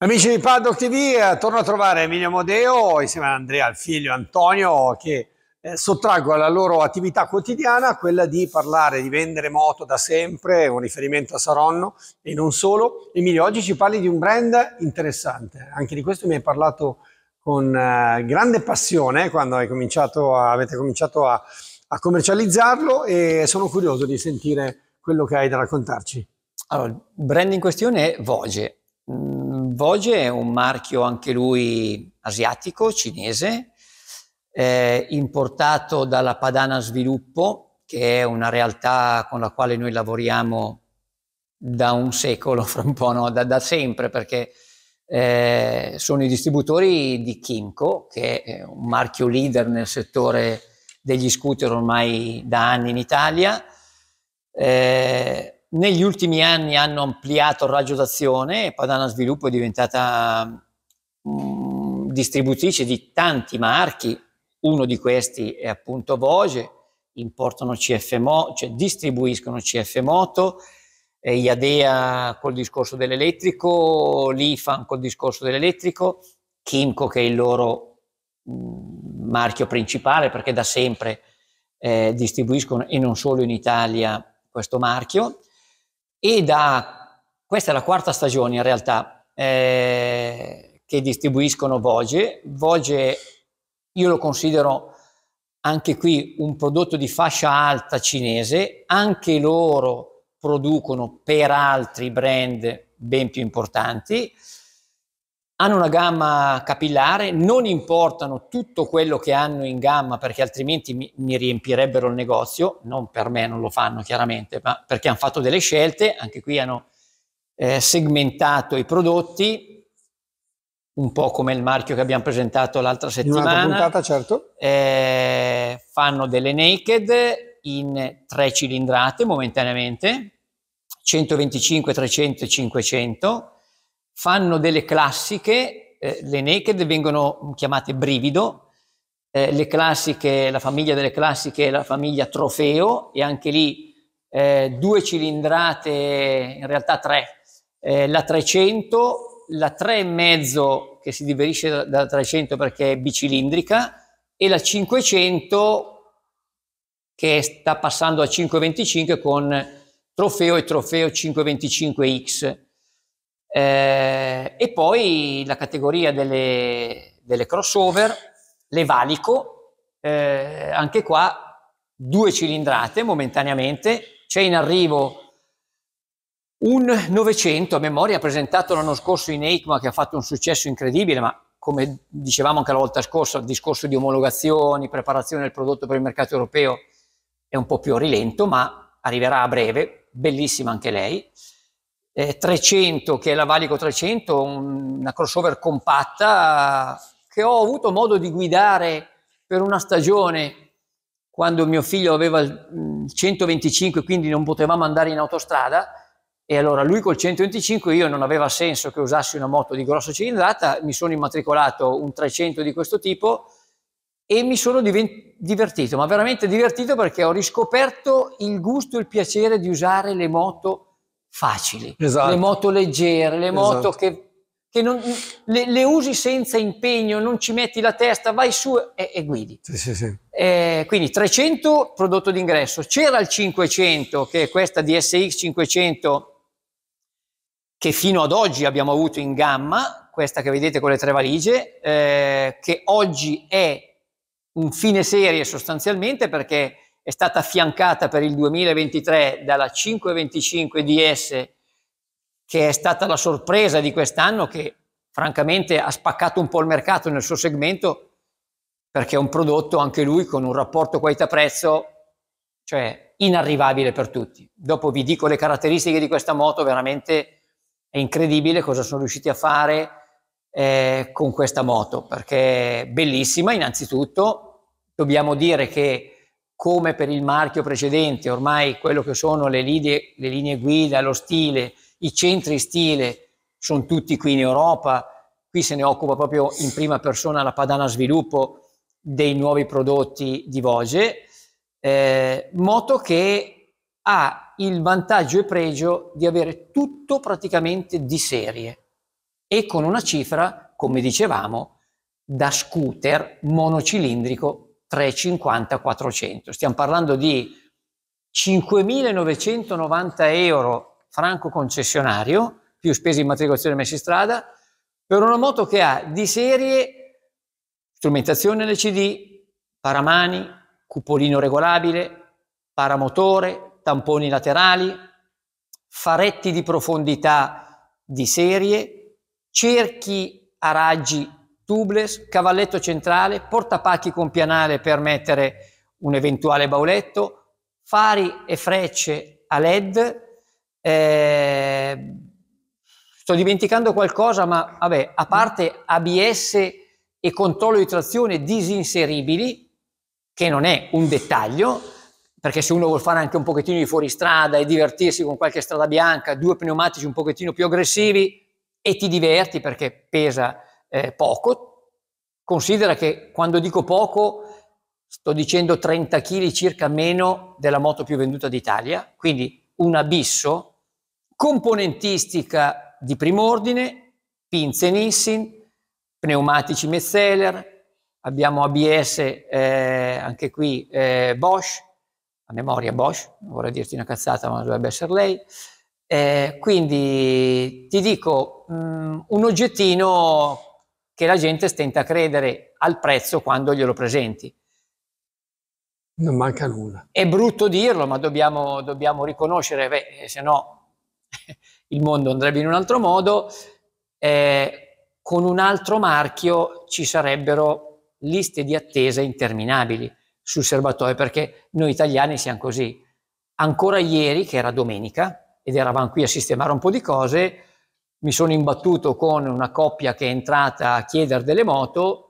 Amici di Paddock TV, eh, torno a trovare Emilio Modeo insieme ad Andrea, il figlio Antonio, che eh, sottraggo alla loro attività quotidiana quella di parlare di vendere moto da sempre, un riferimento a Saronno e non solo. Emilio, oggi ci parli di un brand interessante, anche di questo mi hai parlato con eh, grande passione quando cominciato a, avete cominciato a, a commercializzarlo e sono curioso di sentire quello che hai da raccontarci. Allora, il brand in questione è Voge, Voge è un marchio anche lui asiatico, cinese, eh, importato dalla Padana Sviluppo, che è una realtà con la quale noi lavoriamo da un secolo, fra un po', no? da, da sempre, perché eh, sono i distributori di Kimco, che è un marchio leader nel settore degli scooter ormai da anni in Italia. Eh, negli ultimi anni hanno ampliato il raggio d'azione e Padana Sviluppo è diventata mh, mm, distributrice di tanti marchi, uno di questi è appunto Voge, importano CFMO, cioè distribuiscono CF Moto, eh, Iadea col discorso dell'elettrico, Lifan col discorso dell'elettrico, Kimco che è il loro mh, mm, marchio principale perché da sempre eh, distribuiscono e non solo in Italia questo marchio e da questa è la quarta stagione in realtà eh, che distribuiscono Voge. Voge io lo considero anche qui un prodotto di fascia alta cinese, anche loro producono per altri brand ben più importanti hanno una gamma capillare, non importano tutto quello che hanno in gamma perché altrimenti mi, mi, riempirebbero il negozio, non per me non lo fanno chiaramente, ma perché hanno fatto delle scelte, anche qui hanno eh, segmentato i prodotti, un po' come il marchio che abbiamo presentato l'altra settimana. In puntata, certo. Eh, fanno delle naked in tre cilindrate momentaneamente, 125, 300 e 500 fanno delle classiche, eh, le naked vengono chiamate brivido, eh, le classiche, la famiglia delle classiche è la famiglia trofeo e anche lì eh, due cilindrate, in realtà tre, eh, la 300, la 3,5 che si diverisce dalla da 300 perché è bicilindrica e la 500 che sta passando a 5,25 con trofeo e trofeo 525X. Eh, e poi la categoria delle, delle crossover, le valico, eh, anche qua due cilindrate momentaneamente, c'è in arrivo un 900 a memoria presentato l'anno scorso in EICMA che ha fatto un successo incredibile, ma come dicevamo anche la volta scorsa, il discorso di omologazioni, preparazione del prodotto per il mercato europeo è un po' più a rilento, ma arriverà a breve, bellissima anche lei eh, 300, che è la Valico 300, una crossover compatta che ho avuto modo di guidare per una stagione quando mio figlio aveva il 125, mm, quindi non potevamo andare in autostrada. E allora lui col 125 io non aveva senso che usassi una moto di grossa cilindrata, mi sono immatricolato un 300 di questo tipo e mi sono divertito, ma veramente divertito perché ho riscoperto il gusto e il piacere di usare le moto facili, esatto. le moto leggere, le moto esatto. che, che non, le, le, usi senza impegno, non ci metti la testa, vai su e, e guidi. Sì, sì, sì. Eh, quindi 300 prodotto d'ingresso, c'era il 500 che è questa DSX 500 che fino ad oggi abbiamo avuto in gamma, questa che vedete con le tre valigie, eh, che oggi è un fine serie sostanzialmente perché è stata affiancata per il 2023 dalla 525 DS, che è stata la sorpresa di quest'anno, che francamente ha spaccato un po' il mercato nel suo segmento, perché è un prodotto anche lui con un rapporto qualità-prezzo, cioè inarrivabile per tutti. Dopo vi dico le caratteristiche di questa moto, veramente è incredibile cosa sono riusciti a fare eh, con questa moto, perché è bellissima innanzitutto, dobbiamo dire che come per il marchio precedente, ormai quello che sono le linee, le linee guida, lo stile, i centri stile sono tutti qui in Europa, qui se ne occupa proprio in prima persona la Padana Sviluppo dei nuovi prodotti di Voge, eh, moto che ha il vantaggio e pregio di avere tutto praticamente di serie e con una cifra, come dicevamo, da scooter monocilindrico 350-400. Stiamo parlando di 5.990 euro franco concessionario, più spese in matricolazione messi in strada, per una moto che ha di serie strumentazione LCD, paramani, cupolino regolabile, paramotore, tamponi laterali, faretti di profondità di serie, cerchi a raggi tubeless, cavalletto centrale, portapacchi con pianale per mettere un eventuale bauletto, fari e frecce a led. Eh, sto dimenticando qualcosa, ma vabbè, a parte ABS e controllo di trazione disinseribili, che non è un dettaglio, perché se uno vuole fare anche un pochettino di fuoristrada e divertirsi con qualche strada bianca, due pneumatici un pochettino più aggressivi e ti diverti perché pesa eh, poco. Considera che quando dico poco sto dicendo 30 kg circa meno della moto più venduta d'Italia, quindi un abisso. Componentistica di primo ordine, pinze Nissin, pneumatici Metzeler, abbiamo ABS eh, anche qui eh, Bosch, a memoria Bosch, non vorrei dirti una cazzata ma dovrebbe essere lei. Eh, quindi ti dico mh, mm, un oggettino che la gente stenta a credere al prezzo quando glielo presenti. Non manca nulla. È brutto dirlo, ma dobbiamo, dobbiamo riconoscere, beh, eh, se no il mondo andrebbe in un altro modo. Eh, con un altro marchio ci sarebbero liste di attesa interminabili sul serbatoio, perché noi italiani siamo così. Ancora ieri, che era domenica, ed eravamo qui a sistemare un po' di cose, mi sono imbattuto con una coppia che è entrata a chiedere delle moto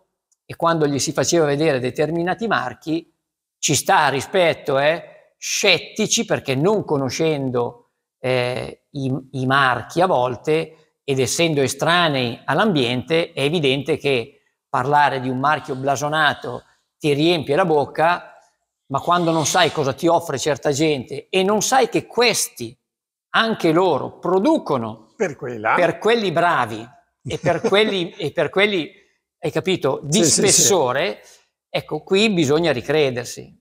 e quando gli si faceva vedere determinati marchi, ci sta rispetto, eh, scettici perché non conoscendo eh, i, i marchi a volte ed essendo estranei all'ambiente, è evidente che parlare di un marchio blasonato ti riempie la bocca, ma quando non sai cosa ti offre certa gente e non sai che questi, anche loro, producono per, per quelli bravi e per quelli, e per quelli, hai capito, di sì, spessore, sì, sì. ecco, qui bisogna ricredersi.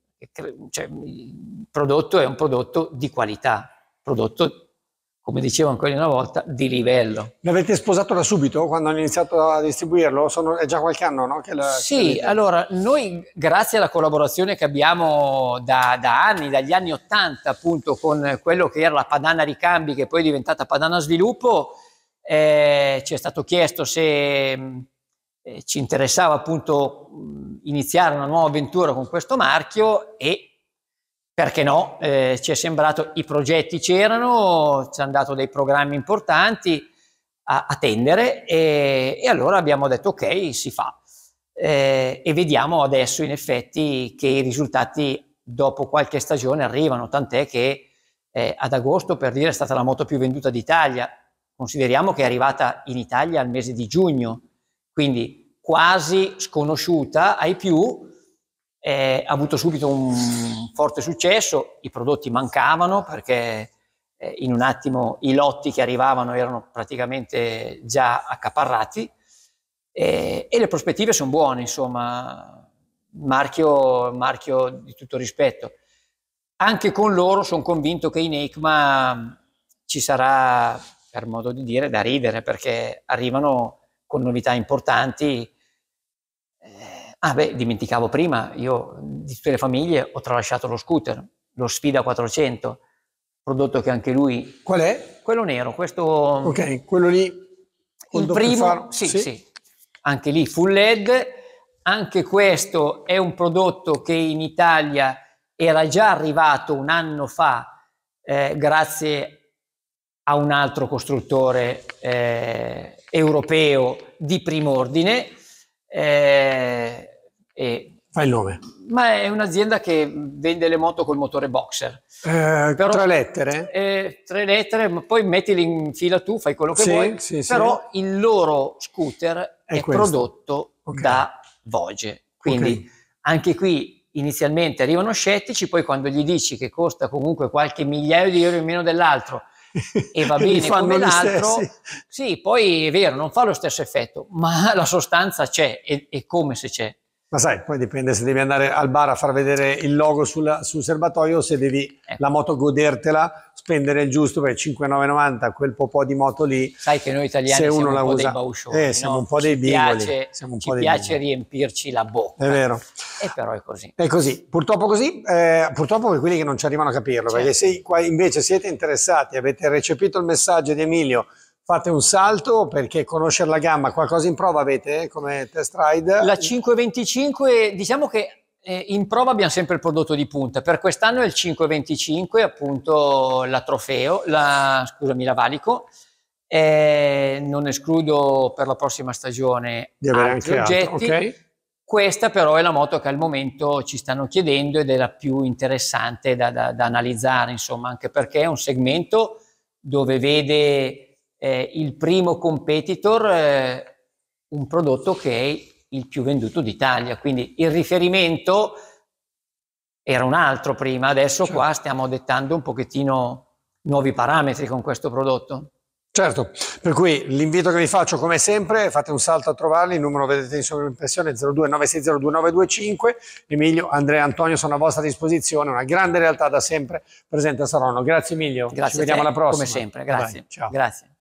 Cioè, il prodotto è un prodotto di qualità, prodotto come dicevo ancora una volta, di livello. L'avete sposato da subito quando hanno iniziato a distribuirlo? Sono, è già qualche anno no? che la, Sì, che allora noi grazie alla collaborazione che abbiamo da, da anni, dagli anni Ottanta appunto con quello che era la Padana Ricambi che poi è diventata Padana Sviluppo, eh, ci è stato chiesto se mm, eh, ci interessava appunto mm, iniziare una nuova avventura con questo marchio e perché no, eh, ci è sembrato i progetti c'erano, ci hanno dato dei programmi importanti a, a tendere e, e, allora abbiamo detto ok, si fa. Eh, e vediamo adesso in effetti che i risultati dopo qualche stagione arrivano, tant'è che eh, ad agosto per dire è stata la moto più venduta d'Italia, consideriamo che è arrivata in Italia al mese di giugno, quindi quasi sconosciuta ai più, eh, ha avuto subito un forte successo, i prodotti mancavano perché eh, in un attimo i lotti che arrivavano erano praticamente già accaparrati eh, e le prospettive sono buone, insomma, marchio, marchio di tutto rispetto. Anche con loro sono convinto che in EICMA ci sarà, per modo di dire, da ridere perché arrivano con novità importanti Ah beh, dimenticavo prima, io di tutte le famiglie ho tralasciato lo scooter, lo Sfida 400, prodotto che anche lui... Qual è? Quello nero, questo... Ok, quello lì... Il primo, sì, sì, sì, anche lì full LED, anche questo è un prodotto che in Italia era già arrivato un anno fa eh, grazie a un altro costruttore eh, europeo di prim'ordine. Eh, e Fai il nome. Ma è un'azienda che vende le moto col motore boxer. Eh, però, tre lettere? Eh, tre lettere, ma poi mettili in fila tu, fai quello che sì, vuoi. Sì, però sì. il loro scooter è, è prodotto okay. da Voge. Quindi okay. anche qui inizialmente arrivano scettici, poi quando gli dici che costa comunque qualche migliaio di euro in meno dell'altro e va bene come l'altro, sì, poi è vero, non fa lo stesso effetto, ma la sostanza c'è e, e come se c'è. Ma sai, poi dipende se devi andare al bar a far vedere il logo sulla, sul serbatoio o se devi eh. la moto godertela, spendere il giusto per 5,990 quel po', di moto lì. Sai che noi italiani se siamo un po' usa... dei bauscioni, eh, siamo un po' dei bigoli. Piace, siamo un ci po ci piace riempirci la bocca. È vero. E però è così. È così. Purtroppo così, eh, purtroppo per quelli che non ci arrivano a capirlo, certo. perché se qua invece siete interessati, avete recepito il messaggio di Emilio, fate un salto perché conoscere la gamma, qualcosa in prova avete eh, come test ride? La 525, diciamo che eh, in prova abbiamo sempre il prodotto di punta, per quest'anno è il 525, appunto la trofeo, la, scusami, la valico. Eh, non escludo per la prossima stagione di avere anche oggetti. Altro, okay. Questa però è la moto che al momento ci stanno chiedendo ed è la più interessante da, da, da analizzare, insomma, anche perché è un segmento dove vede eh, il primo competitor, eh, un prodotto che è il più venduto d'Italia. Quindi il riferimento era un altro prima, adesso certo. qua stiamo dettando un pochettino nuovi parametri con questo prodotto. Certo, per cui l'invito che vi faccio come sempre, fate un salto a trovarli, il numero vedete in sovrimpressione 0296029925, Emilio, Andrea e Antonio sono a vostra disposizione, una grande realtà da sempre presente a Sarono. Grazie Emilio, grazie ci vediamo alla prossima. Come sempre, grazie. Dai, ciao. grazie.